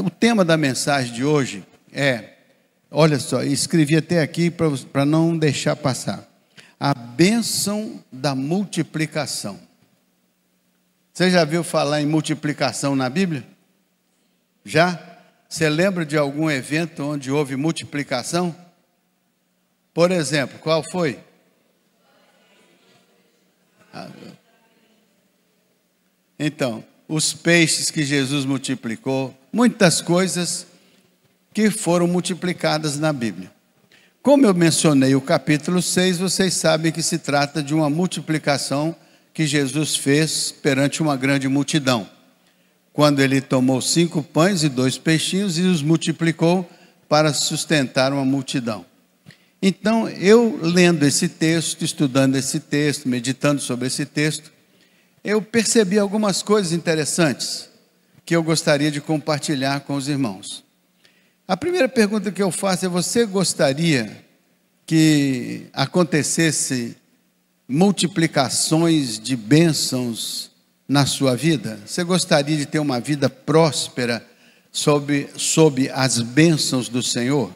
O tema da mensagem de hoje é, olha só, escrevi até aqui para não deixar passar. A bênção da multiplicação. Você já viu falar em multiplicação na Bíblia? Já? Você lembra de algum evento onde houve multiplicação? Por exemplo, qual foi? Então, os peixes que Jesus multiplicou, muitas coisas que foram multiplicadas na Bíblia. Como eu mencionei o capítulo 6, vocês sabem que se trata de uma multiplicação que Jesus fez perante uma grande multidão. Quando ele tomou cinco pães e dois peixinhos e os multiplicou para sustentar uma multidão. Então, eu lendo esse texto, estudando esse texto, meditando sobre esse texto, eu percebi algumas coisas interessantes que eu gostaria de compartilhar com os irmãos. A primeira pergunta que eu faço é: você gostaria que acontecesse multiplicações de bênçãos na sua vida? Você gostaria de ter uma vida próspera sob, sob as bênçãos do Senhor?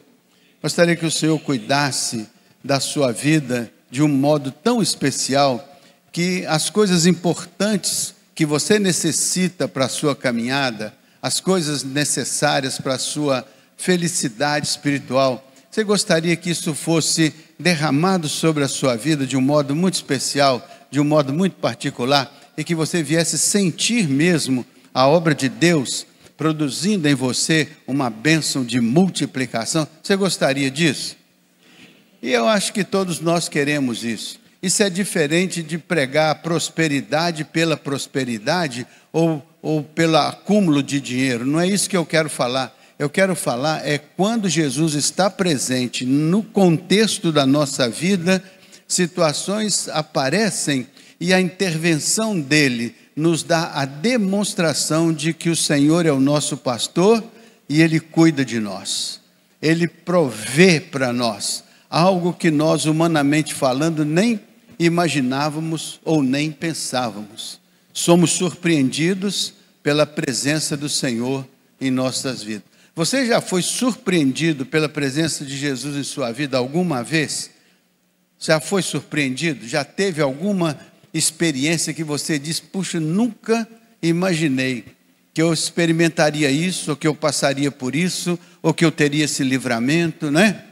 Gostaria que o Senhor cuidasse da sua vida de um modo tão especial que as coisas importantes que você necessita para a sua caminhada, as coisas necessárias para a sua felicidade espiritual. Você gostaria que isso fosse derramado sobre a sua vida de um modo muito especial, de um modo muito particular, e que você viesse sentir mesmo a obra de Deus produzindo em você uma bênção de multiplicação? Você gostaria disso? E eu acho que todos nós queremos isso. Isso é diferente de pregar prosperidade pela prosperidade ou, ou pelo acúmulo de dinheiro. Não é isso que eu quero falar. Eu quero falar é quando Jesus está presente no contexto da nossa vida, situações aparecem e a intervenção dele nos dá a demonstração de que o Senhor é o nosso pastor e ele cuida de nós. Ele provê para nós algo que nós, humanamente falando, nem imaginávamos ou nem pensávamos. Somos surpreendidos pela presença do Senhor em nossas vidas. Você já foi surpreendido pela presença de Jesus em sua vida alguma vez? Já foi surpreendido? Já teve alguma experiência que você diz: puxa, nunca imaginei que eu experimentaria isso, ou que eu passaria por isso, ou que eu teria esse livramento, né?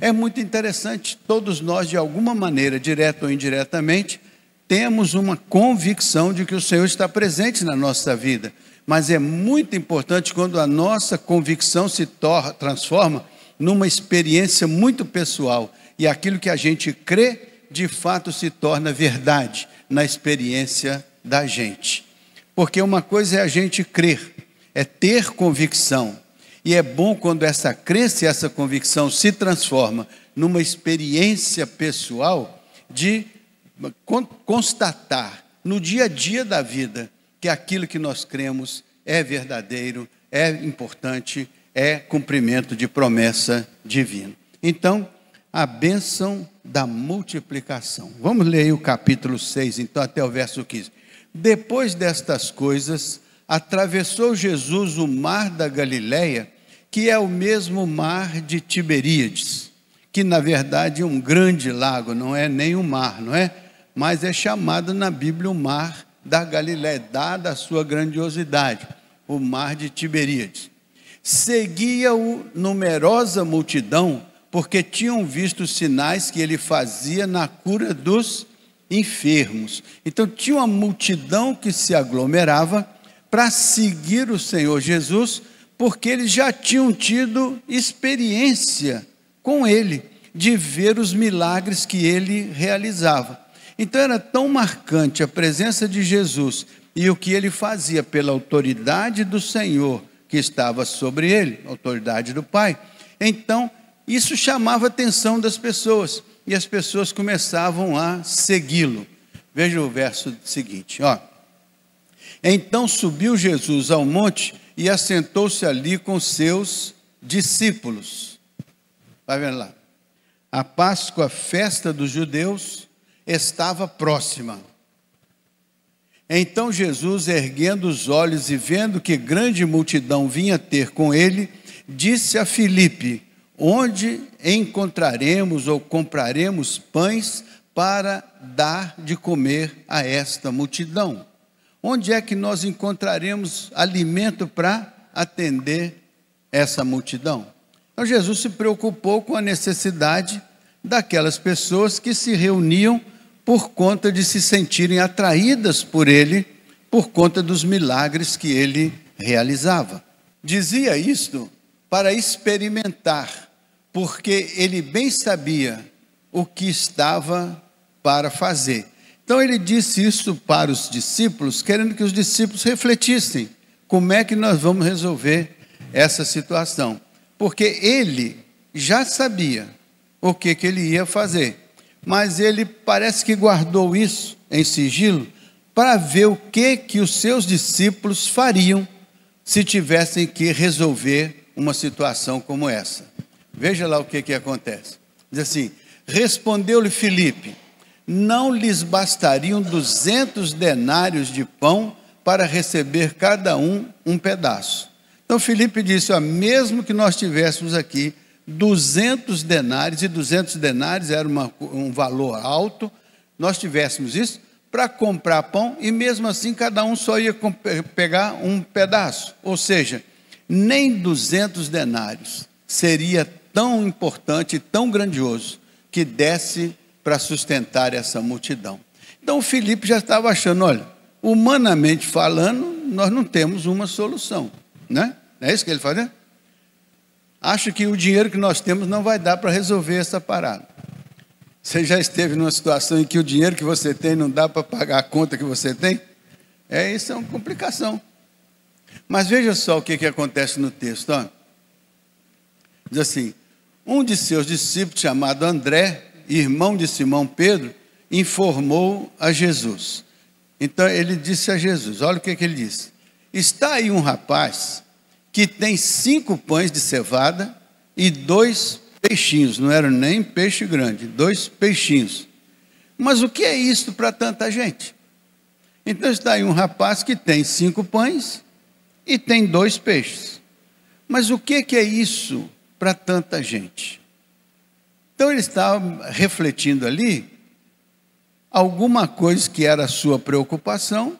É muito interessante, todos nós, de alguma maneira, direta ou indiretamente, temos uma convicção de que o Senhor está presente na nossa vida. Mas é muito importante quando a nossa convicção se torna, transforma numa experiência muito pessoal. E aquilo que a gente crê, de fato, se torna verdade na experiência da gente. Porque uma coisa é a gente crer, é ter convicção, e é bom quando essa crença e essa convicção se transforma numa experiência pessoal de constatar no dia a dia da vida que aquilo que nós cremos é verdadeiro, é importante, é cumprimento de promessa divina. Então, a bênção da multiplicação. Vamos ler aí o capítulo 6, então, até o verso 15. Depois destas coisas, atravessou Jesus o mar da Galileia que é o mesmo mar de Tiberíades, que na verdade é um grande lago, não é nem um mar, não é? Mas é chamado na Bíblia o mar da Galiléia, dada a sua grandiosidade, o mar de Tiberíades. Seguia-o numerosa multidão, porque tinham visto os sinais que ele fazia na cura dos enfermos. Então tinha uma multidão que se aglomerava para seguir o Senhor Jesus, porque eles já tinham tido experiência com ele, de ver os milagres que ele realizava. Então era tão marcante a presença de Jesus e o que ele fazia pela autoridade do Senhor que estava sobre ele, autoridade do Pai. Então, isso chamava a atenção das pessoas e as pessoas começavam a segui-lo. Veja o verso seguinte, ó. Então subiu Jesus ao monte e assentou-se ali com seus discípulos. Vai vendo lá. A Páscoa, festa dos judeus, estava próxima. Então Jesus, erguendo os olhos e vendo que grande multidão vinha ter com ele, disse a Filipe: Onde encontraremos ou compraremos pães para dar de comer a esta multidão? Onde é que nós encontraremos alimento para atender essa multidão? Então Jesus se preocupou com a necessidade daquelas pessoas que se reuniam por conta de se sentirem atraídas por ele, por conta dos milagres que ele realizava. Dizia isto para experimentar, porque ele bem sabia o que estava para fazer. Então ele disse isso para os discípulos, querendo que os discípulos refletissem como é que nós vamos resolver essa situação. Porque ele já sabia o que, que ele ia fazer, mas ele parece que guardou isso em sigilo para ver o que, que os seus discípulos fariam se tivessem que resolver uma situação como essa. Veja lá o que, que acontece. Diz assim: Respondeu-lhe Filipe não lhes bastariam duzentos denários de pão para receber cada um um pedaço. Então Felipe disse: ó, mesmo que nós tivéssemos aqui 200 denários, e 200 denários era uma, um valor alto, nós tivéssemos isso para comprar pão e mesmo assim cada um só ia pegar um pedaço. Ou seja, nem 200 denários seria tão importante, tão grandioso, que desse para sustentar essa multidão. Então Filipe já estava achando, olha, humanamente falando, nós não temos uma solução, né? Não é isso que ele fazia? Acho que o dinheiro que nós temos não vai dar para resolver essa parada. Você já esteve numa situação em que o dinheiro que você tem não dá para pagar a conta que você tem? É, isso é uma complicação. Mas veja só o que, que acontece no texto. Ó. Diz assim: um de seus discípulos, chamado André, irmão de Simão Pedro, informou a Jesus. Então ele disse a Jesus: Olha o que, que ele disse. Está aí um rapaz que tem cinco pães de cevada e dois peixinhos, não era nem peixe grande, dois peixinhos. Mas o que é isso para tanta gente? Então está aí um rapaz que tem cinco pães e tem dois peixes. Mas o que, que é isso para tanta gente? Então ele estava refletindo ali alguma coisa que era a sua preocupação,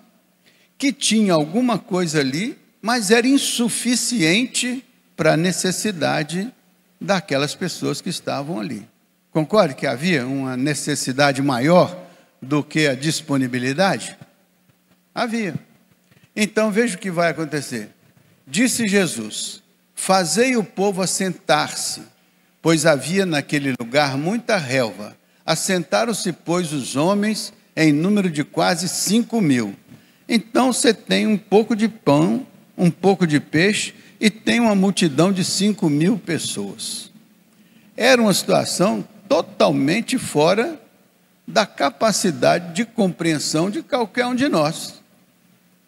que tinha alguma coisa ali, mas era insuficiente para a necessidade daquelas pessoas que estavam ali. Concorde que havia uma necessidade maior do que a disponibilidade? Havia. Então veja o que vai acontecer. Disse Jesus: Fazei o povo assentar-se pois havia naquele lugar muita relva. Assentaram-se, pois, os homens, em número de quase cinco mil. Então você tem um pouco de pão, um pouco de peixe, e tem uma multidão de cinco mil pessoas. Era uma situação totalmente fora da capacidade de compreensão de qualquer um de nós.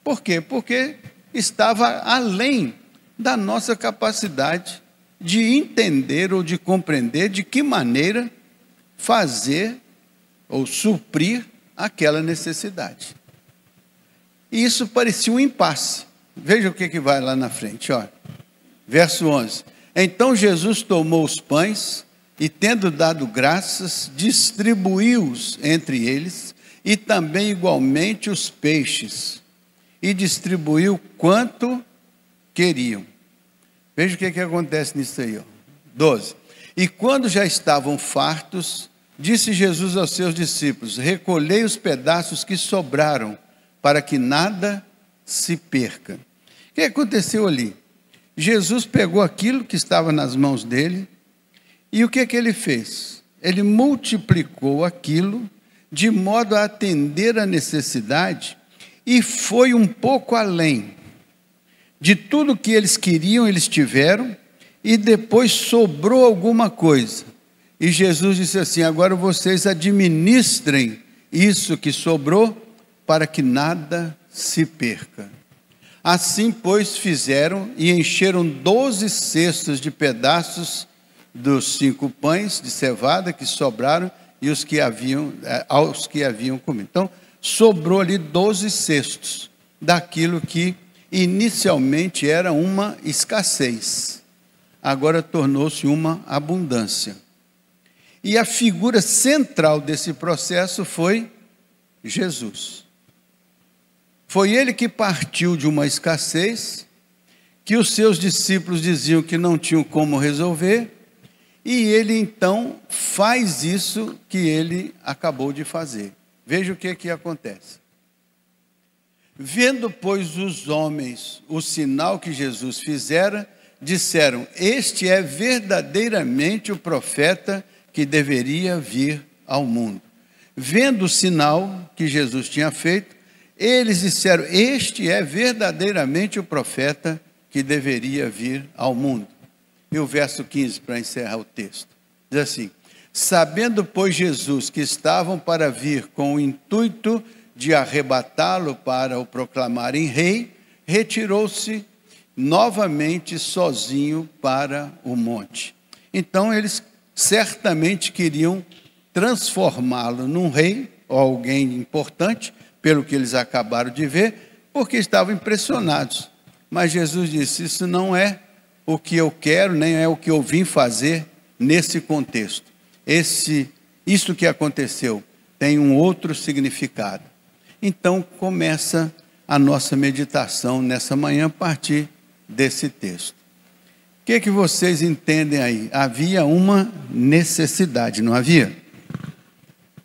Por quê? Porque estava além da nossa capacidade de entender ou de compreender de que maneira fazer ou suprir aquela necessidade. E isso parecia um impasse. Veja o que, que vai lá na frente, ó. verso 11. Então Jesus tomou os pães e, tendo dado graças, distribuiu-os entre eles e também igualmente os peixes, e distribuiu quanto queriam. Veja o que, é que acontece nisso aí, ó. 12. E quando já estavam fartos, disse Jesus aos seus discípulos: Recolhei os pedaços que sobraram, para que nada se perca. O que aconteceu ali? Jesus pegou aquilo que estava nas mãos dele, e o que, é que ele fez? Ele multiplicou aquilo de modo a atender a necessidade e foi um pouco além. De tudo que eles queriam, eles tiveram, e depois sobrou alguma coisa. E Jesus disse assim: agora vocês administrem isso que sobrou, para que nada se perca. Assim, pois, fizeram e encheram doze cestos de pedaços dos cinco pães de cevada que sobraram e os que haviam, eh, aos que haviam comido. Então, sobrou ali doze cestos daquilo que inicialmente era uma escassez, agora tornou-se uma abundância. E a figura central desse processo foi Jesus. Foi ele que partiu de uma escassez que os seus discípulos diziam que não tinham como resolver, e ele então faz isso que ele acabou de fazer. Veja o que, é que acontece. Vendo, pois, os homens o sinal que Jesus fizera, disseram: Este é verdadeiramente o profeta que deveria vir ao mundo. Vendo o sinal que Jesus tinha feito, eles disseram: Este é verdadeiramente o profeta que deveria vir ao mundo. E o verso 15, para encerrar o texto, diz assim: Sabendo, pois, Jesus que estavam para vir com o intuito de de arrebatá-lo para o proclamarem rei, retirou-se novamente sozinho para o monte. Então eles certamente queriam transformá-lo num rei ou alguém importante, pelo que eles acabaram de ver, porque estavam impressionados. Mas Jesus disse: Isso não é o que eu quero, nem é o que eu vim fazer nesse contexto. Esse, isso que aconteceu tem um outro significado. Então começa a nossa meditação nessa manhã a partir desse texto. O que, é que vocês entendem aí? Havia uma necessidade, não havia?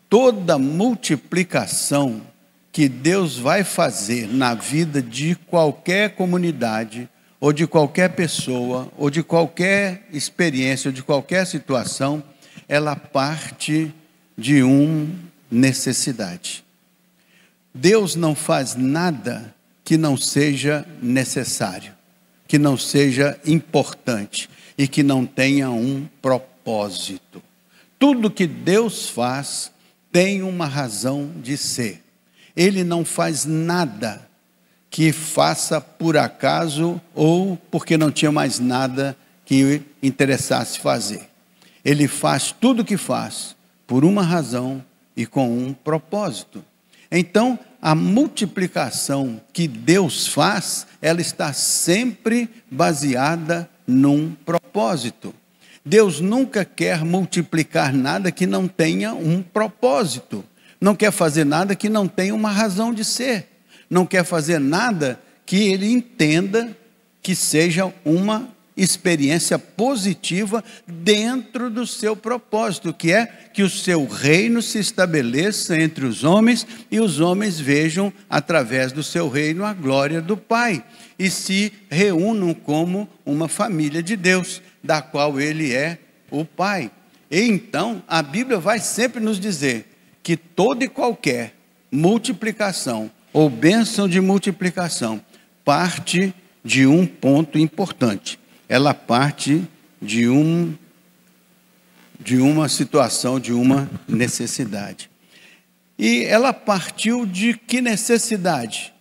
Toda multiplicação que Deus vai fazer na vida de qualquer comunidade, ou de qualquer pessoa, ou de qualquer experiência, ou de qualquer situação, ela parte de uma necessidade. Deus não faz nada que não seja necessário, que não seja importante e que não tenha um propósito. Tudo que Deus faz tem uma razão de ser. Ele não faz nada que faça por acaso ou porque não tinha mais nada que interessasse fazer. Ele faz tudo o que faz por uma razão e com um propósito. Então, a multiplicação que Deus faz, ela está sempre baseada num propósito. Deus nunca quer multiplicar nada que não tenha um propósito. Não quer fazer nada que não tenha uma razão de ser. Não quer fazer nada que ele entenda que seja uma experiência positiva dentro do seu propósito, que é que o seu reino se estabeleça entre os homens e os homens vejam através do seu reino a glória do Pai e se reúnam como uma família de Deus, da qual ele é o Pai. E então, a Bíblia vai sempre nos dizer que toda e qualquer multiplicação ou bênção de multiplicação parte de um ponto importante ela parte de um de uma situação, de uma necessidade. E ela partiu de que necessidade?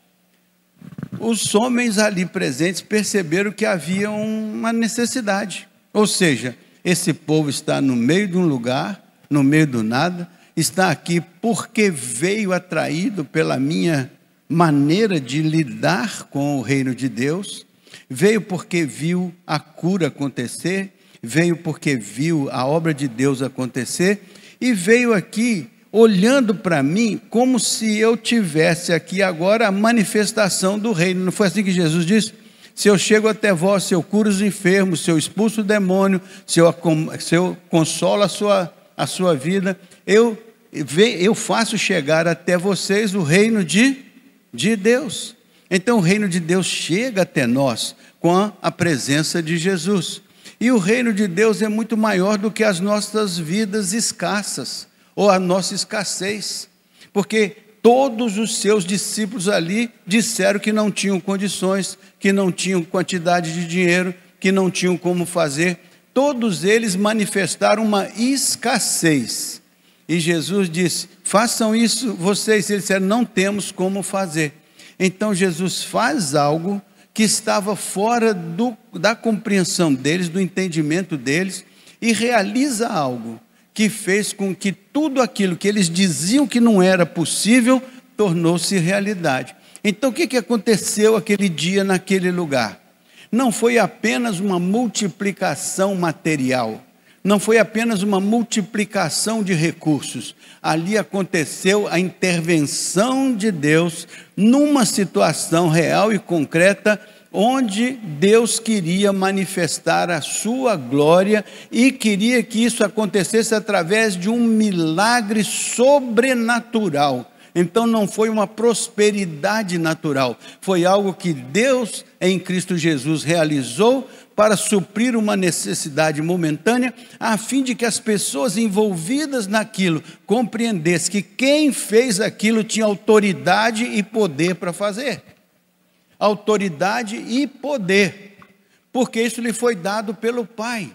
Os homens ali presentes perceberam que havia uma necessidade. Ou seja, esse povo está no meio de um lugar, no meio do nada, está aqui porque veio atraído pela minha maneira de lidar com o reino de Deus, Veio porque viu a cura acontecer, veio porque viu a obra de Deus acontecer e veio aqui olhando para mim como se eu tivesse aqui agora a manifestação do reino. Não foi assim que Jesus disse? Se eu chego até vós, se eu curo os enfermos, se eu expulso o demônio, se eu, se eu consolo a sua, a sua vida, eu, eu faço chegar até vocês o reino de, de Deus. Então o reino de Deus chega até nós com a presença de Jesus. E o reino de Deus é muito maior do que as nossas vidas escassas ou a nossa escassez, porque todos os seus discípulos ali disseram que não tinham condições, que não tinham quantidade de dinheiro, que não tinham como fazer. Todos eles manifestaram uma escassez. E Jesus disse: façam isso vocês. Eles disseram: não temos como fazer. Então Jesus faz algo que estava fora do, da compreensão deles, do entendimento deles, e realiza algo que fez com que tudo aquilo que eles diziam que não era possível tornou-se realidade. Então, o que, que aconteceu aquele dia naquele lugar? Não foi apenas uma multiplicação material, não foi apenas uma multiplicação de recursos, ali aconteceu a intervenção de Deus numa situação real e concreta onde Deus queria manifestar a sua glória e queria que isso acontecesse através de um milagre sobrenatural então não foi uma prosperidade natural, foi algo que Deus em Cristo Jesus realizou para suprir uma necessidade momentânea, a fim de que as pessoas envolvidas naquilo compreendessem que quem fez aquilo tinha autoridade e poder para fazer. Autoridade e poder, porque isso lhe foi dado pelo Pai.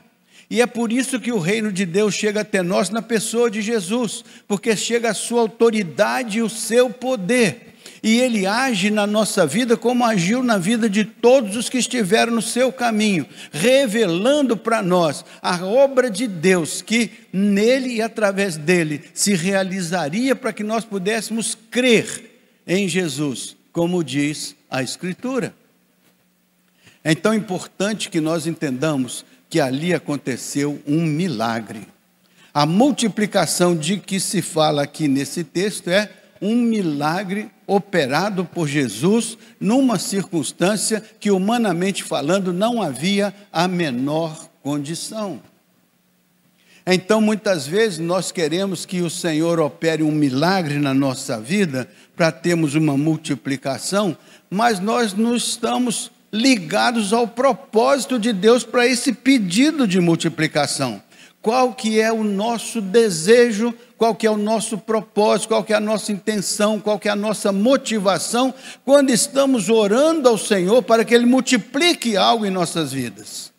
E é por isso que o reino de Deus chega até nós na pessoa de Jesus, porque chega a sua autoridade e o seu poder. E ele age na nossa vida como agiu na vida de todos os que estiveram no seu caminho, revelando para nós a obra de Deus que nele e através dele se realizaria para que nós pudéssemos crer em Jesus, como diz a Escritura. É tão importante que nós entendamos que ali aconteceu um milagre. A multiplicação de que se fala aqui nesse texto é um milagre operado por Jesus numa circunstância que, humanamente falando, não havia a menor condição. Então, muitas vezes, nós queremos que o Senhor opere um milagre na nossa vida para termos uma multiplicação, mas nós não estamos ligados ao propósito de Deus para esse pedido de multiplicação. Qual que é o nosso desejo, qual que é o nosso propósito, qual que é a nossa intenção, qual que é a nossa motivação quando estamos orando ao Senhor para que ele multiplique algo em nossas vidas.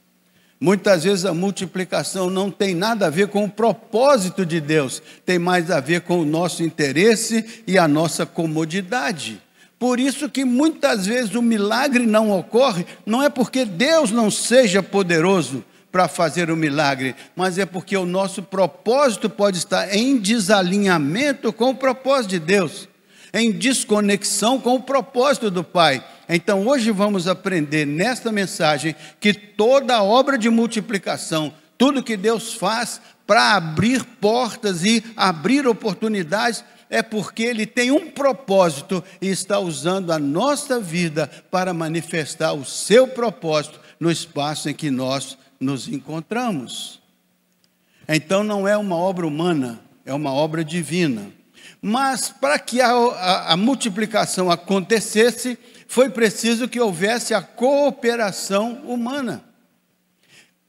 Muitas vezes a multiplicação não tem nada a ver com o propósito de Deus, tem mais a ver com o nosso interesse e a nossa comodidade. Por isso que muitas vezes o milagre não ocorre, não é porque Deus não seja poderoso para fazer o milagre, mas é porque o nosso propósito pode estar em desalinhamento com o propósito de Deus, em desconexão com o propósito do Pai. Então hoje vamos aprender nesta mensagem que toda obra de multiplicação, tudo que Deus faz para abrir portas e abrir oportunidades, é porque Ele tem um propósito e está usando a nossa vida para manifestar o seu propósito no espaço em que nós nos encontramos. Então não é uma obra humana, é uma obra divina. Mas para que a, a, a multiplicação acontecesse, foi preciso que houvesse a cooperação humana.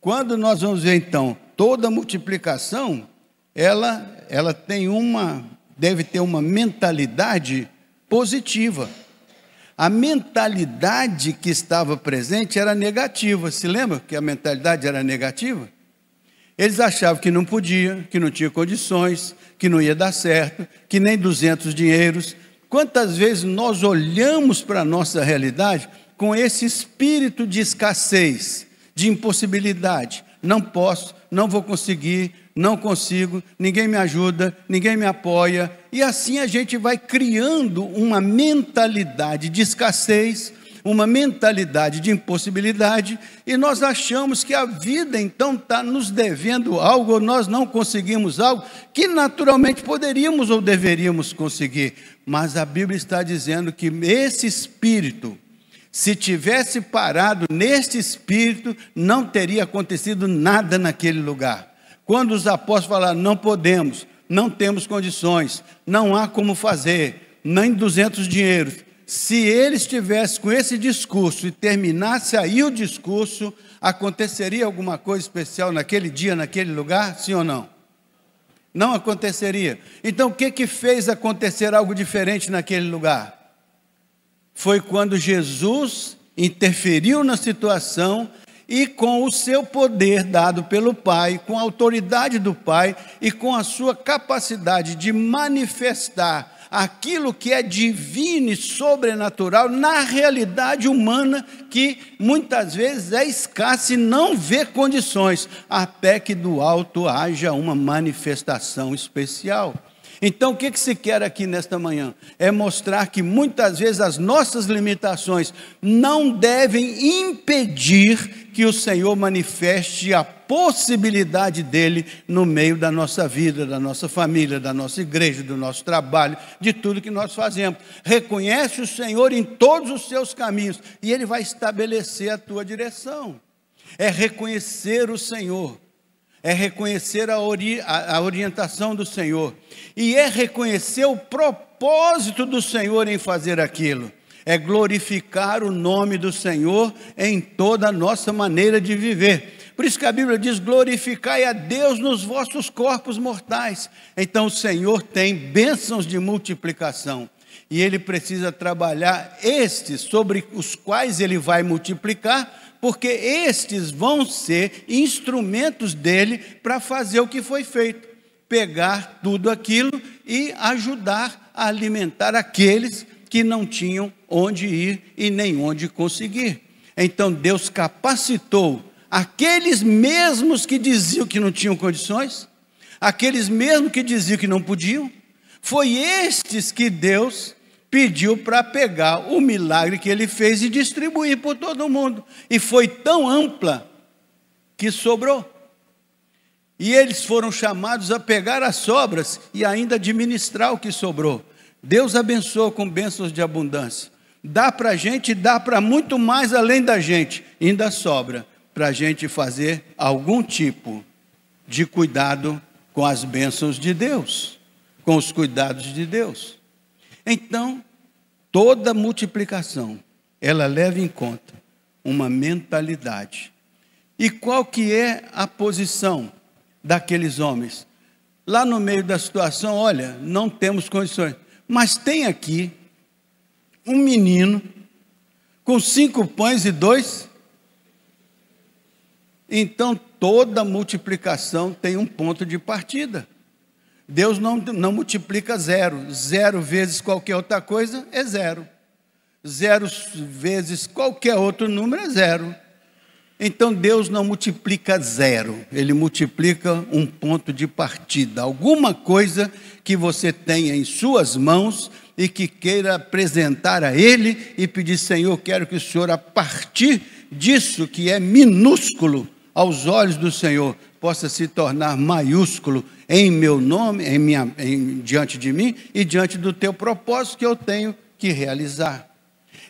Quando nós vamos ver então toda multiplicação, ela, ela tem uma deve ter uma mentalidade positiva. A mentalidade que estava presente era negativa. Se lembra que a mentalidade era negativa? Eles achavam que não podia, que não tinha condições, que não ia dar certo, que nem 200 dinheiros. Quantas vezes nós olhamos para a nossa realidade com esse espírito de escassez, de impossibilidade? Não posso, não vou conseguir, não consigo, ninguém me ajuda, ninguém me apoia, e assim a gente vai criando uma mentalidade de escassez, uma mentalidade de impossibilidade, e nós achamos que a vida então está nos devendo algo, ou nós não conseguimos algo que naturalmente poderíamos ou deveríamos conseguir. Mas a Bíblia está dizendo que esse espírito, se tivesse parado neste espírito, não teria acontecido nada naquele lugar. Quando os apóstolos falaram, não podemos, não temos condições, não há como fazer, nem 200 dinheiros. Se ele estivesse com esse discurso e terminasse aí o discurso, aconteceria alguma coisa especial naquele dia, naquele lugar? Sim ou não? Não aconteceria. Então, o que, que fez acontecer algo diferente naquele lugar? Foi quando Jesus interferiu na situação e com o seu poder dado pelo Pai, com a autoridade do Pai e com a sua capacidade de manifestar aquilo que é divino e sobrenatural na realidade humana que muitas vezes é escassa e não vê condições, até que do alto haja uma manifestação especial. Então, o que, que se quer aqui nesta manhã? É mostrar que muitas vezes as nossas limitações não devem impedir que o Senhor manifeste a possibilidade dele no meio da nossa vida, da nossa família, da nossa igreja, do nosso trabalho, de tudo que nós fazemos. Reconhece o Senhor em todos os seus caminhos e ele vai estabelecer a tua direção. É reconhecer o Senhor é reconhecer a, ori a, a orientação do Senhor, e é reconhecer o propósito do Senhor em fazer aquilo, é glorificar o nome do Senhor em toda a nossa maneira de viver. Por isso que a Bíblia diz: glorificai a Deus nos vossos corpos mortais. Então o Senhor tem bênçãos de multiplicação. E ele precisa trabalhar estes sobre os quais ele vai multiplicar, porque estes vão ser instrumentos dele para fazer o que foi feito pegar tudo aquilo e ajudar a alimentar aqueles que não tinham onde ir e nem onde conseguir. Então Deus capacitou aqueles mesmos que diziam que não tinham condições, aqueles mesmos que diziam que não podiam, foi estes que Deus pediu para pegar o milagre que ele fez e distribuir por todo mundo. E foi tão ampla que sobrou. E eles foram chamados a pegar as sobras e ainda administrar o que sobrou. Deus abençoa com bênçãos de abundância. Dá para a gente, dá para muito mais além da gente. Ainda sobra para a gente fazer algum tipo de cuidado com as bênçãos de Deus, com os cuidados de Deus. Então, toda multiplicação, ela leva em conta uma mentalidade. E qual que é a posição daqueles homens? Lá no meio da situação, olha, não temos condições. Mas tem aqui um menino com cinco pães e dois. Então toda multiplicação tem um ponto de partida. Deus não, não multiplica zero. Zero vezes qualquer outra coisa é zero. Zero vezes qualquer outro número é zero. Então Deus não multiplica zero, ele multiplica um ponto de partida, alguma coisa que você tenha em suas mãos e que queira apresentar a Ele e pedir: Senhor, quero que o Senhor, a partir disso que é minúsculo aos olhos do Senhor, possa se tornar maiúsculo em meu nome, em minha, em, diante de mim e diante do teu propósito que eu tenho que realizar.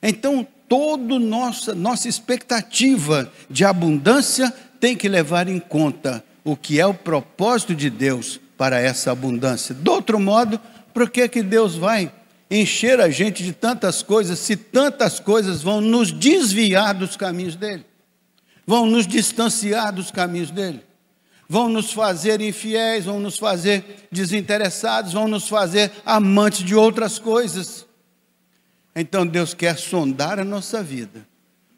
Então, toda nossa, nossa expectativa de abundância tem que levar em conta o que é o propósito de Deus para essa abundância. Do outro modo, por que, que Deus vai encher a gente de tantas coisas se tantas coisas vão nos desviar dos caminhos dele? Vão nos distanciar dos caminhos dele? vão nos fazer infiéis, vão nos fazer desinteressados, vão nos fazer amantes de outras coisas. Então Deus quer sondar a nossa vida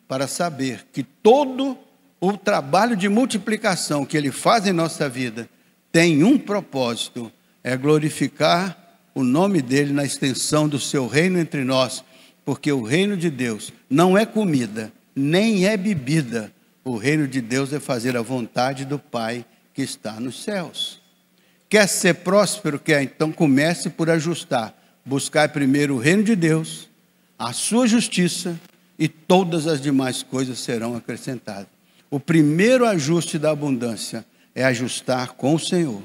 para saber que todo o trabalho de multiplicação que Ele faz em nossa vida tem um propósito: é glorificar o nome dEle na extensão do seu reino entre nós, porque o reino de Deus não é comida, nem é bebida. O reino de Deus é fazer a vontade do Pai que está nos céus. Quer ser próspero? Quer? Então comece por ajustar. Buscar primeiro o reino de Deus, a sua justiça, e todas as demais coisas serão acrescentadas. O primeiro ajuste da abundância é ajustar com o Senhor,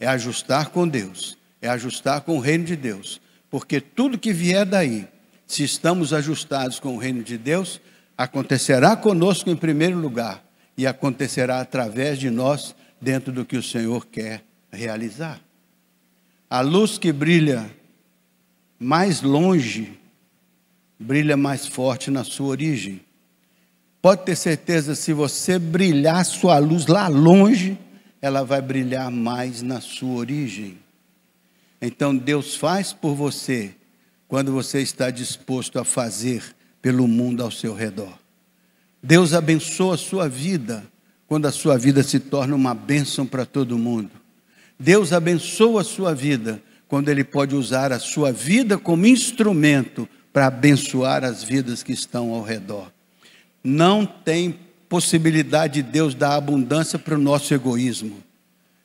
é ajustar com Deus, é ajustar com o reino de Deus, porque tudo que vier daí, se estamos ajustados com o reino de Deus, acontecerá conosco em primeiro lugar e acontecerá através de nós dentro do que o Senhor quer realizar. A luz que brilha mais longe, brilha mais forte na sua origem. Pode ter certeza, se você brilhar sua luz lá longe, ela vai brilhar mais na sua origem. Então Deus faz por você quando você está disposto a fazer pelo mundo ao seu redor. Deus abençoa a sua vida quando a sua vida se torna uma bênção para todo mundo. Deus abençoa a sua vida quando Ele pode usar a sua vida como instrumento para abençoar as vidas que estão ao redor. Não tem possibilidade de Deus dar abundância para o nosso egoísmo.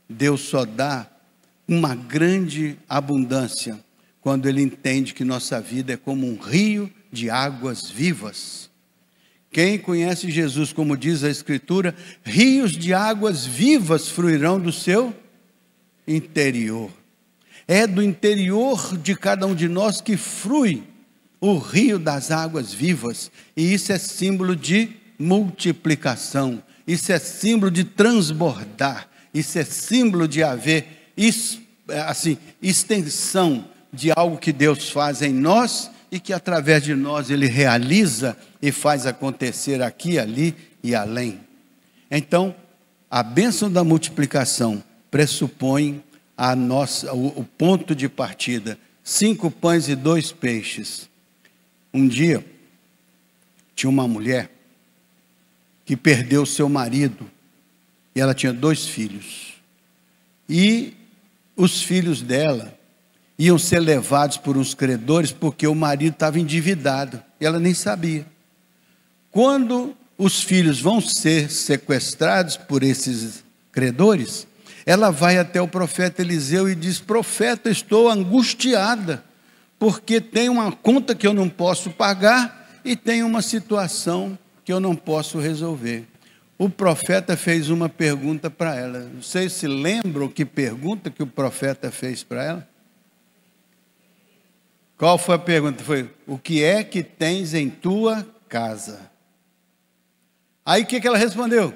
Deus só dá uma grande abundância quando Ele entende que nossa vida é como um rio de águas vivas quem conhece Jesus, como diz a Escritura, rios de águas vivas fluirão do seu interior. É do interior de cada um de nós que flui o rio das águas vivas, e isso é símbolo de multiplicação, isso é símbolo de transbordar, isso é símbolo de haver eh, assim, extensão de algo que Deus faz em nós e que através de nós ele realiza e faz acontecer aqui, ali e além. Então, a bênção da multiplicação pressupõe a nossa, o, o ponto de partida: cinco pães e dois peixes. Um dia, tinha uma mulher que perdeu seu marido e ela tinha dois filhos. E os filhos dela iam ser levados por uns credores porque o marido estava endividado e ela nem sabia. Quando os filhos vão ser sequestrados por esses credores, ela vai até o profeta Eliseu e diz: Profeta, estou angustiada, porque tem uma conta que eu não posso pagar e tem uma situação que eu não posso resolver. O profeta fez uma pergunta para ela. Vocês se lembram que pergunta que o profeta fez para ela? Qual foi a pergunta? Foi: O que é que tens em tua casa? Aí o que, que ela respondeu?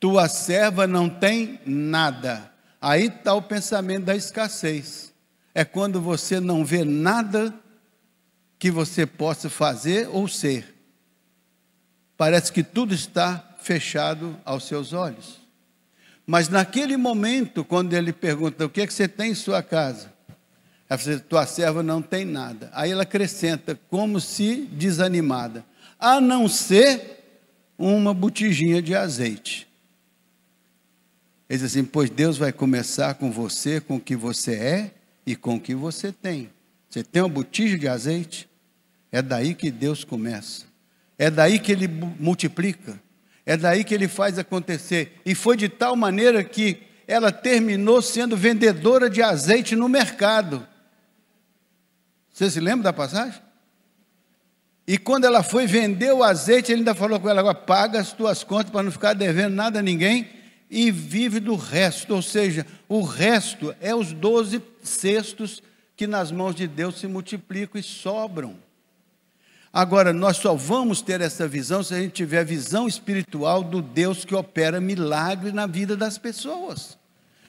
Tua serva não tem nada. Aí está o pensamento da escassez. É quando você não vê nada que você possa fazer ou ser. Parece que tudo está fechado aos seus olhos. Mas naquele momento, quando ele pergunta: O que, é que você tem em sua casa? Ela fala, assim, tua serva não tem nada. Aí ela acrescenta, como se desanimada, a não ser uma botijinha de azeite. Ele diz assim: pois Deus vai começar com você, com o que você é e com o que você tem. Você tem uma botija de azeite? É daí que Deus começa. É daí que ele multiplica. É daí que ele faz acontecer. E foi de tal maneira que ela terminou sendo vendedora de azeite no mercado. Você se lembra da passagem? E quando ela foi vender o azeite, ele ainda falou com ela: agora paga as tuas contas para não ficar devendo nada a ninguém e vive do resto. Ou seja, o resto é os doze cestos que nas mãos de Deus se multiplicam e sobram. Agora, nós só vamos ter essa visão se a gente tiver a visão espiritual do Deus que opera milagre na vida das pessoas.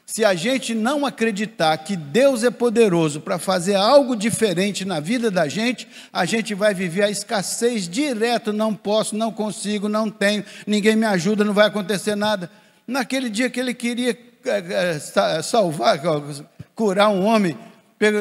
Se a gente não acreditar que Deus é poderoso para fazer algo diferente na vida da gente, a gente vai viver a escassez direto, não posso, não consigo, não tenho, ninguém me ajuda, não vai acontecer nada. Naquele dia que ele queria eh, eh, salvar, eh, curar um homem,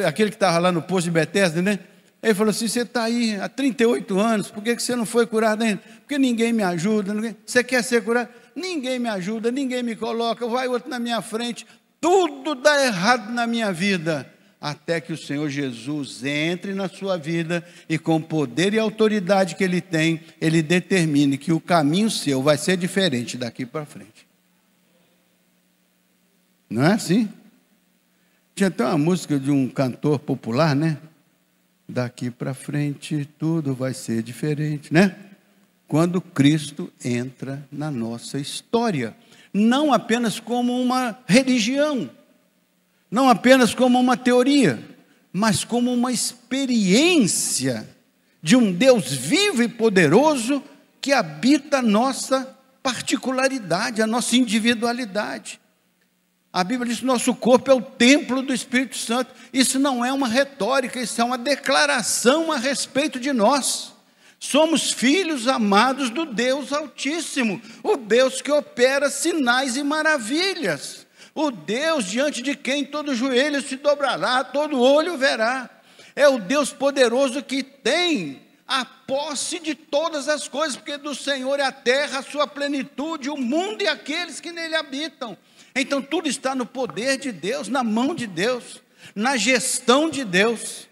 aquele que estava lá no posto de Bethesda, né? Ele falou assim: Você está aí há 38 anos, por que você não foi curado ainda? Porque ninguém me ajuda, ninguém... você quer ser curado? ninguém me ajuda, ninguém me coloca, vai outro na minha frente, tudo dá errado na minha vida. Até que o Senhor Jesus entre na sua vida e, com o poder e autoridade que Ele tem, Ele determine que o caminho seu vai ser diferente daqui para frente. Não é assim? Tinha até uma música de um cantor popular, né? Daqui para frente tudo vai ser diferente, né? quando Cristo entra na nossa história, não apenas como uma religião, não apenas como uma teoria, mas como uma experiência de um Deus vivo e poderoso que habita a nossa particularidade, a nossa individualidade. A Bíblia diz que nosso corpo é o templo do Espírito Santo. Isso não é uma retórica, isso é uma declaração a respeito de nós. Somos filhos amados do Deus Altíssimo, o Deus que opera sinais e maravilhas, o Deus diante de quem todo joelho se dobrará, todo olho verá. É o Deus poderoso que tem a posse de todas as coisas, porque do Senhor é a terra, a sua plenitude, o mundo e aqueles que nele habitam. Então tudo está no poder de Deus, na mão de Deus, na gestão de Deus.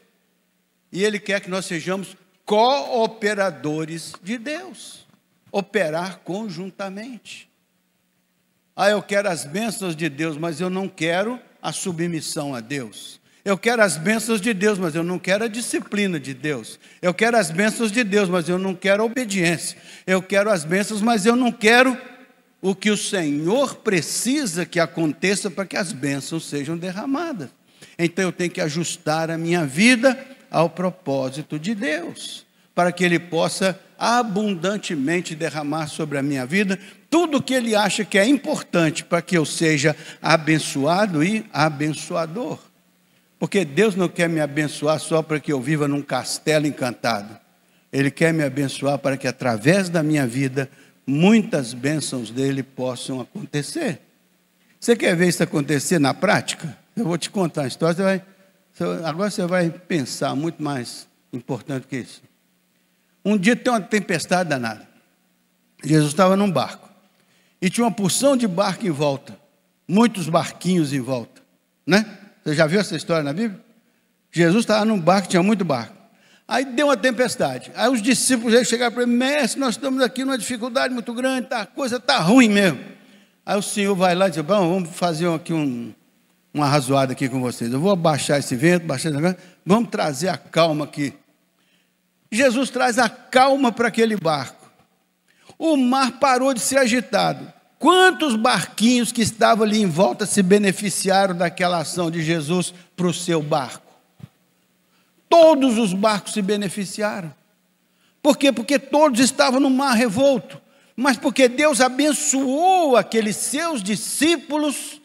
E Ele quer que nós sejamos cooperadores de Deus, operar conjuntamente. Ah, eu quero as bênçãos de Deus, mas eu não quero a submissão a Deus. Eu quero as bênçãos de Deus, mas eu não quero a disciplina de Deus. Eu quero as bênçãos de Deus, mas eu não quero a obediência. Eu quero as bênçãos, mas eu não quero o que o Senhor precisa que aconteça para que as bênçãos sejam derramadas. Então eu tenho que ajustar a minha vida ao propósito de Deus, para que Ele possa abundantemente derramar sobre a minha vida tudo o que Ele acha que é importante para que eu seja abençoado e abençoador. Porque Deus não quer me abençoar só para que eu viva num castelo encantado. Ele quer me abençoar para que através da minha vida muitas bênçãos dele possam acontecer. Você quer ver isso acontecer na prática? Eu vou te contar a história, você vai Agora você vai pensar muito mais importante que isso. Um dia tem uma tempestade danada. Jesus estava num barco. E tinha uma porção de barco em volta. Muitos barquinhos em volta. Né? Você já viu essa história na Bíblia? Jesus estava num barco, tinha muito barco. Aí deu uma tempestade. Aí os discípulos chegaram para ele, mestre, nós estamos aqui numa dificuldade muito grande, tá, a coisa está ruim mesmo. Aí o Senhor vai lá e diz, bom, vamos fazer aqui um, uma razoada aqui com vocês. Eu vou abaixar esse vento, baixar esse Vamos trazer a calma aqui. Jesus traz a calma para aquele barco. O mar parou de ser agitado. Quantos barquinhos que estavam ali em volta se beneficiaram daquela ação de Jesus para o seu barco? Todos os barcos se beneficiaram. Por quê? Porque todos estavam no mar revolto. Mas porque Deus abençoou aqueles seus discípulos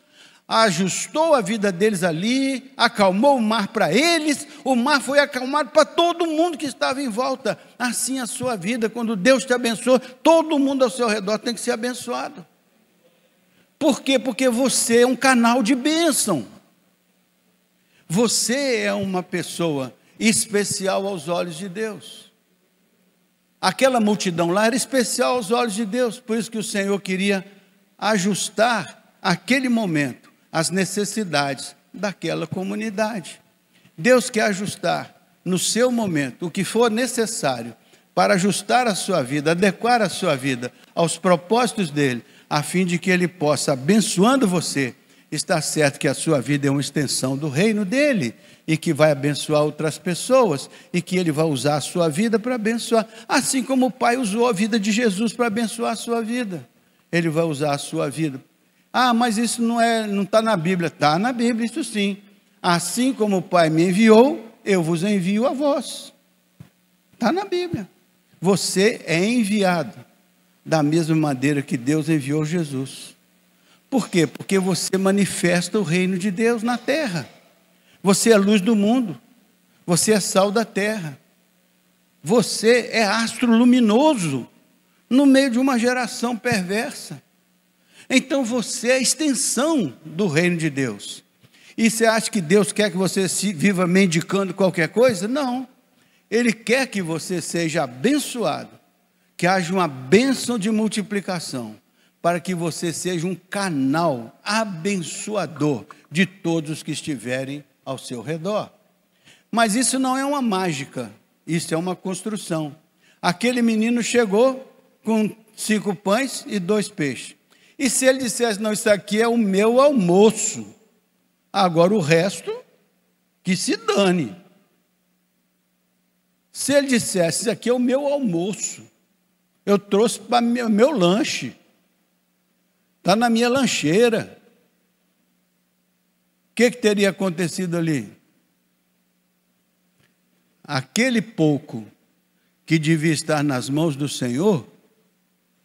ajustou a vida deles ali, acalmou o mar para eles, o mar foi acalmado para todo mundo que estava em volta. Assim é a sua vida, quando Deus te abençoa, todo mundo ao seu redor tem que ser abençoado. Por quê? Porque você é um canal de bênção. Você é uma pessoa especial aos olhos de Deus. Aquela multidão lá era especial aos olhos de Deus, por isso que o Senhor queria ajustar aquele momento as necessidades daquela comunidade. Deus quer ajustar no seu momento o que for necessário para ajustar a sua vida, adequar a sua vida aos propósitos dele, a fim de que ele possa, abençoando você, estar certo que a sua vida é uma extensão do reino dele e que vai abençoar outras pessoas e que ele vai usar a sua vida para abençoar, assim como o Pai usou a vida de Jesus para abençoar a sua vida. Ele vai usar a sua vida ah, mas isso não é, não está na Bíblia. Está na Bíblia, isso sim. Assim como o Pai me enviou, eu vos envio a vós. Está na Bíblia. Você é enviado da mesma maneira que Deus enviou Jesus. Por quê? Porque você manifesta o reino de Deus na terra. Você é a luz do mundo. Você é sal da terra. Você é astro luminoso no meio de uma geração perversa. Então você é a extensão do reino de Deus. E você acha que Deus quer que você se viva mendicando qualquer coisa? Não. Ele quer que você seja abençoado, que haja uma bênção de multiplicação, para que você seja um canal abençoador de todos que estiverem ao seu redor. Mas isso não é uma mágica, isso é uma construção. Aquele menino chegou com cinco pães e dois peixes. E se ele dissesse, não, isso aqui é o meu almoço, agora o resto, que se dane. Se ele dissesse, isso aqui é o meu almoço, eu trouxe para meu, meu lanche, está na minha lancheira. O que, que teria acontecido ali? Aquele pouco que devia estar nas mãos do Senhor,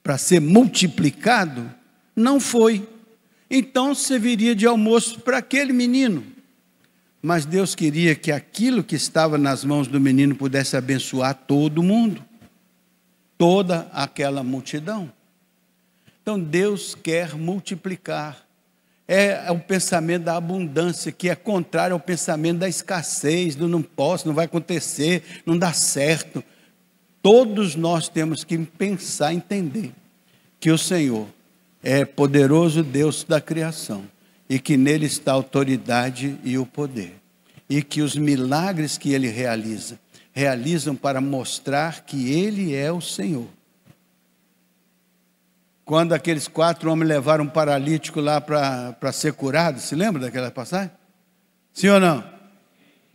para ser multiplicado, não foi. Então serviria de almoço para aquele menino. Mas Deus queria que aquilo que estava nas mãos do menino pudesse abençoar todo mundo, toda aquela multidão. Então Deus quer multiplicar. É o é pensamento da abundância, que é contrário ao pensamento da escassez, do não posso, não vai acontecer, não dá certo. Todos nós temos que pensar, entender que o Senhor é poderoso Deus da criação e que nele está a autoridade e o poder. E que os milagres que ele realiza, realizam para mostrar que ele é o Senhor. Quando aqueles quatro homens levaram um paralítico lá para ser curado, se lembra daquela passagem? Sim ou não?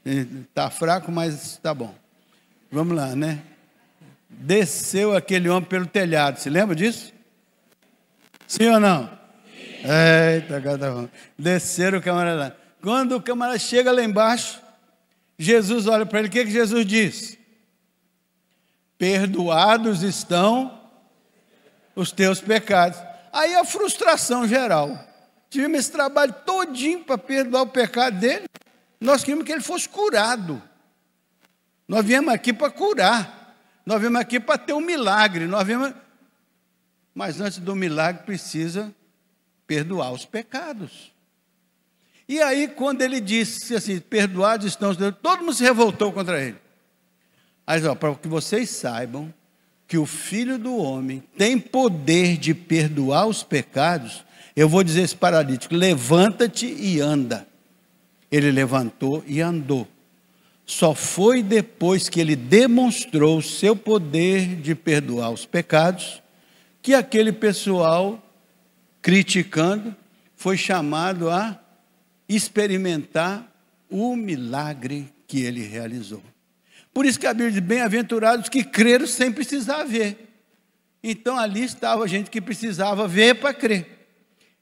Está fraco, mas está bom. Vamos lá, né? Desceu aquele homem pelo telhado, se lembra disso? Sim ou não? Eita, cada um. Desceram o camarada Quando o camarada chega lá embaixo, Jesus olha para ele. O que, que Jesus diz? Perdoados estão os teus pecados. Aí a frustração geral. Tivemos esse trabalho todinho para perdoar o pecado dele. Nós queríamos que ele fosse curado. Nós viemos aqui para curar. Nós viemos aqui para ter um milagre. Nós viemos mas antes do milagre precisa perdoar os pecados. E aí, quando ele disse assim: perdoados estão os deuses, todo mundo se revoltou contra ele. Aí, ó, para que vocês saibam que o filho do homem tem poder de perdoar os pecados, eu vou dizer esse paralítico: levanta-te e anda. Ele levantou e andou. Só foi depois que ele demonstrou o seu poder de perdoar os pecados que aquele pessoal, criticando, foi chamado a experimentar o milagre que ele realizou. Por isso que a Bíblia diz: bem-aventurados que creram sem precisar ver. Então ali estava a gente que precisava ver para crer.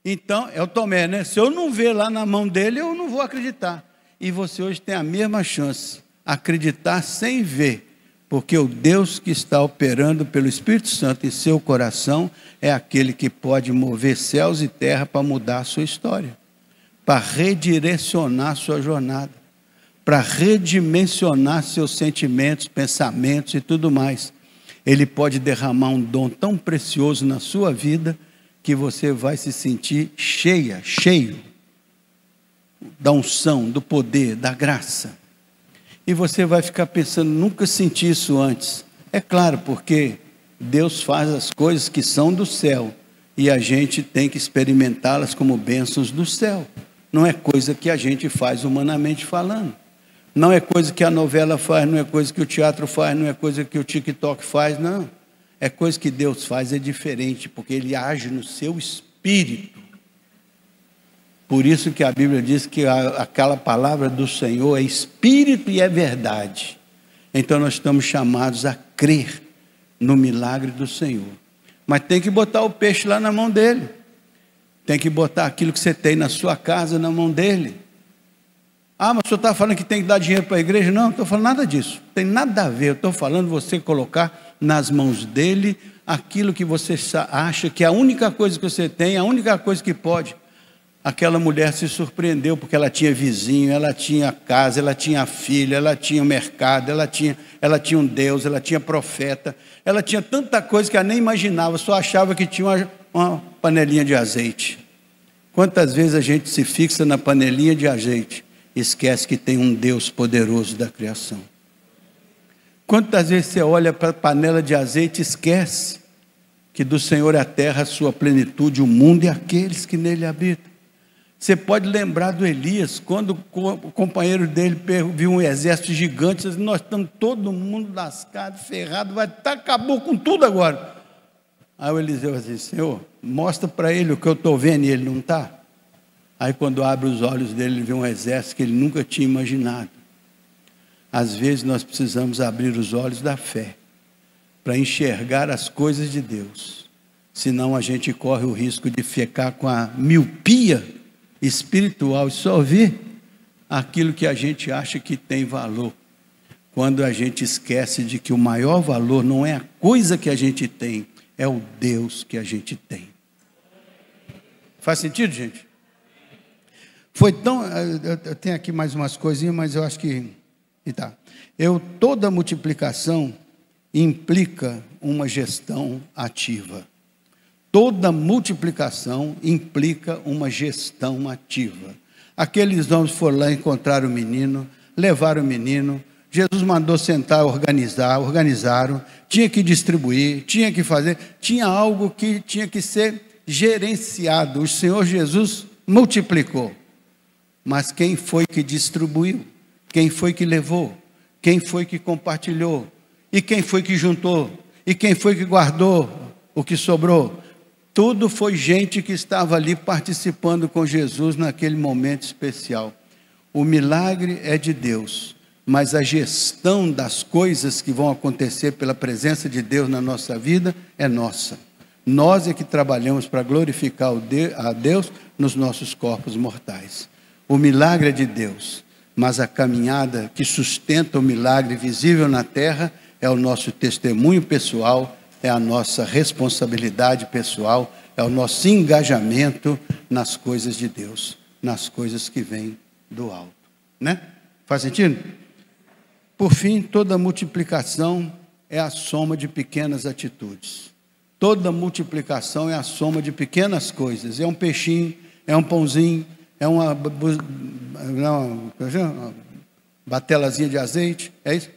Então, é o Tomé, né? Se eu não ver lá na mão dele, eu não vou acreditar. E você hoje tem a mesma chance, acreditar sem ver porque o Deus que está operando pelo Espírito Santo em seu coração é aquele que pode mover céus e terra para mudar a sua história, para redirecionar a sua jornada, para redimensionar seus sentimentos, pensamentos e tudo mais. Ele pode derramar um dom tão precioso na sua vida que você vai se sentir cheia, cheio da unção, do poder, da graça. E você vai ficar pensando, nunca senti isso antes. É claro, porque Deus faz as coisas que são do céu e a gente tem que experimentá-las como bênçãos do céu. Não é coisa que a gente faz humanamente falando. Não é coisa que a novela faz, não é coisa que o teatro faz, não é coisa que o TikTok faz, não. É coisa que Deus faz, é diferente, porque Ele age no seu espírito. Por isso que a Bíblia diz que a, aquela palavra do Senhor é espírito e é verdade. Então nós estamos chamados a crer no milagre do Senhor. Mas tem que botar o peixe lá na mão dele. Tem que botar aquilo que você tem na sua casa na mão dele. Ah, mas o senhor está falando que tem que dar dinheiro para a igreja? Não, não estou falando nada disso. Tem nada a ver. Eu estou falando você colocar nas mãos dele aquilo que você acha que é a única coisa que você tem, a única coisa que pode. Aquela mulher se surpreendeu porque ela tinha vizinho, ela tinha casa, ela tinha filha, ela tinha mercado, ela tinha, ela tinha um Deus, ela tinha profeta, ela tinha tanta coisa que ela nem imaginava, só achava que tinha uma, uma panelinha de azeite. Quantas vezes a gente se fixa na panelinha de azeite e esquece que tem um Deus poderoso da criação? Quantas vezes você olha para a panela de azeite e esquece que do Senhor é a terra, a sua plenitude, o mundo e aqueles que nele habitam? Você pode lembrar do Elias, quando o companheiro dele viu um exército gigante, disse, nós estamos todo mundo lascado, ferrado, vai tá, acabou com tudo agora. Aí o Eliseu assim, Senhor, mostra para ele o que eu estou vendo e ele não está. Aí quando abre os olhos dele, ele vê um exército que ele nunca tinha imaginado. Às vezes nós precisamos abrir os olhos da fé para enxergar as coisas de Deus. Senão a gente corre o risco de ficar com a miopia espiritual e só ouvir aquilo que a gente acha que tem valor. Quando a gente esquece de que o maior valor não é a coisa que a gente tem, é o Deus que a gente tem. Faz sentido, gente? Foi tão. Eh, eu tenho aqui mais umas coisinhas, mas eu acho que. E tá. Eu, toda multiplicação implica uma gestão ativa. Toda multiplicação implica uma gestão ativa. Aqueles homens foram lá encontrar o menino, levaram o menino, Jesus mandou sentar, organizar, organizaram, tinha que distribuir, tinha que fazer, tinha algo que tinha que ser gerenciado. O Senhor Jesus multiplicou. Mas quem foi que distribuiu? Quem foi que levou? Quem foi que compartilhou? E quem foi que juntou? E quem foi que guardou o que sobrou? Tudo foi gente que estava ali participando com Jesus naquele momento especial. O milagre é de Deus, mas a gestão das coisas que vão acontecer pela presença de Deus na nossa vida é nossa. Nós é que trabalhamos para glorificar a Deus nos nossos corpos mortais. O milagre é de Deus, mas a caminhada que sustenta o milagre visível na terra é o nosso testemunho pessoal é a nossa responsabilidade pessoal, é o nosso engajamento nas coisas de Deus, nas coisas que vêm do alto, né? Faz sentido? Por fim, toda multiplicação é a soma de pequenas atitudes. Toda multiplicação é a soma de pequenas coisas. É um peixinho, é um pãozinho, é uma, é uma batelazinha de azeite, é isso?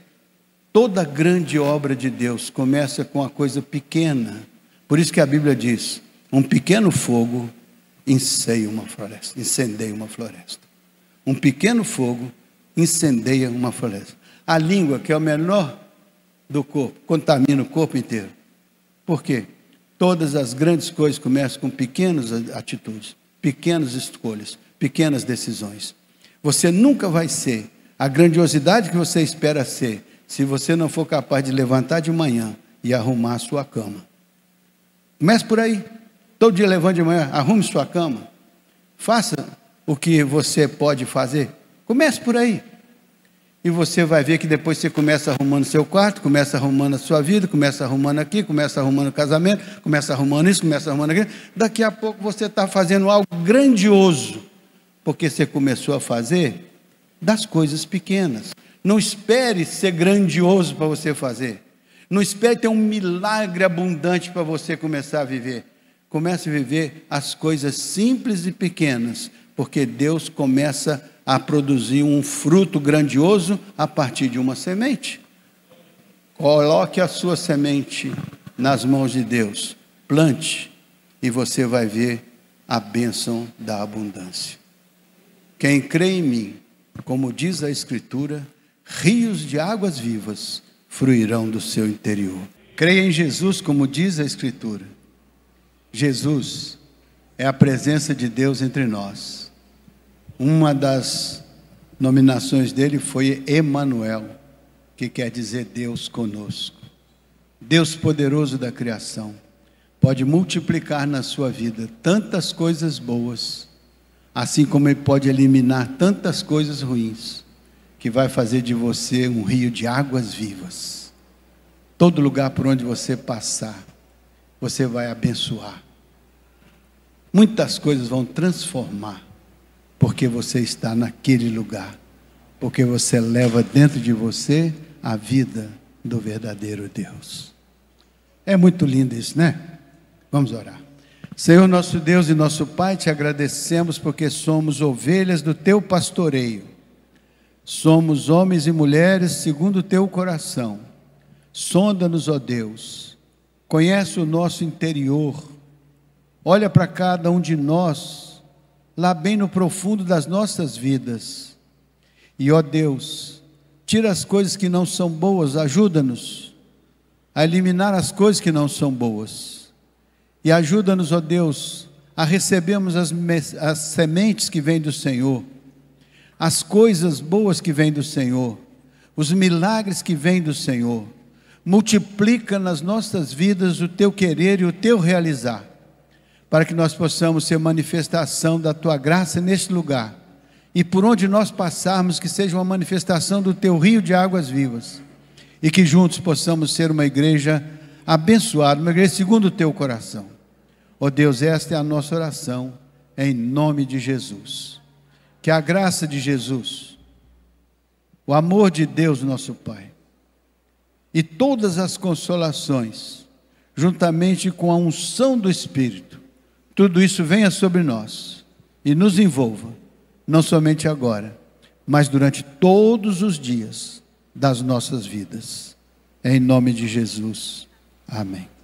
Toda grande obra de Deus começa com uma coisa pequena. Por isso que a Bíblia diz: um pequeno fogo incendeia uma floresta, incendeia uma floresta. Um pequeno fogo incendeia uma floresta. A língua, que é o menor do corpo, contamina o corpo inteiro. Por quê? Todas as grandes coisas começam com pequenas atitudes, pequenas escolhas, pequenas decisões. Você nunca vai ser a grandiosidade que você espera ser se você não for capaz de levantar de manhã e arrumar a sua cama. Comece por aí. Todo dia levante de manhã, arrume sua cama. Faça o que você pode fazer. Comece por aí. E você vai ver que depois você começa arrumando seu quarto, começa arrumando a sua vida, começa arrumando aqui, começa arrumando o casamento, começa arrumando isso, começa arrumando aquilo. Daqui a pouco você está fazendo algo grandioso, porque você começou a fazer das coisas pequenas. Não espere ser grandioso para você fazer. Não espere ter um milagre abundante para você começar a viver. Comece a viver as coisas simples e pequenas, porque Deus começa a produzir um fruto grandioso a partir de uma semente. Coloque a sua semente nas mãos de Deus, plante, e você vai ver a bênção da abundância. Quem crê em mim, como diz a Escritura, rios de águas vivas fruirão do seu interior. Creia em Jesus, como diz a Escritura. Jesus é a presença de Deus entre nós. Uma das nominações dele foi Emanuel, que quer dizer Deus conosco. Deus poderoso da criação pode multiplicar na sua vida tantas coisas boas, assim como ele pode eliminar tantas coisas ruins que vai fazer de você um rio de águas vivas. Todo lugar por onde você passar, você vai abençoar. Muitas coisas vão transformar, porque você está naquele lugar, porque você leva dentro de você a vida do verdadeiro Deus. É muito lindo isso, né? Vamos orar. Senhor nosso Deus e nosso Pai, te agradecemos porque somos ovelhas do teu pastoreio Somos homens e mulheres segundo o teu coração. Sonda-nos, ó Deus. Conhece o nosso interior. Olha para cada um de nós, lá bem no profundo das nossas vidas. E, ó Deus, tira as coisas que não são boas, ajuda-nos a eliminar as coisas que não são boas. E ajuda-nos, ó Deus, a recebermos as, as sementes que vêm do Senhor as coisas boas que vêm do Senhor, os milagres que vêm do Senhor. Multiplica nas nossas vidas o teu querer e o teu realizar, para que nós possamos ser manifestação da tua graça neste lugar. E por onde nós passarmos, que seja uma manifestação do teu rio de águas vivas. E que juntos possamos ser uma igreja abençoada, uma igreja segundo o teu coração. Ó oh Deus, esta é a nossa oração, em nome de Jesus que a graça de Jesus, o amor de Deus, nosso Pai, e todas as consolações, juntamente com a unção do Espírito, tudo isso venha sobre nós e nos envolva, não somente agora, mas durante todos os dias das nossas vidas. Em nome de Jesus. Amém.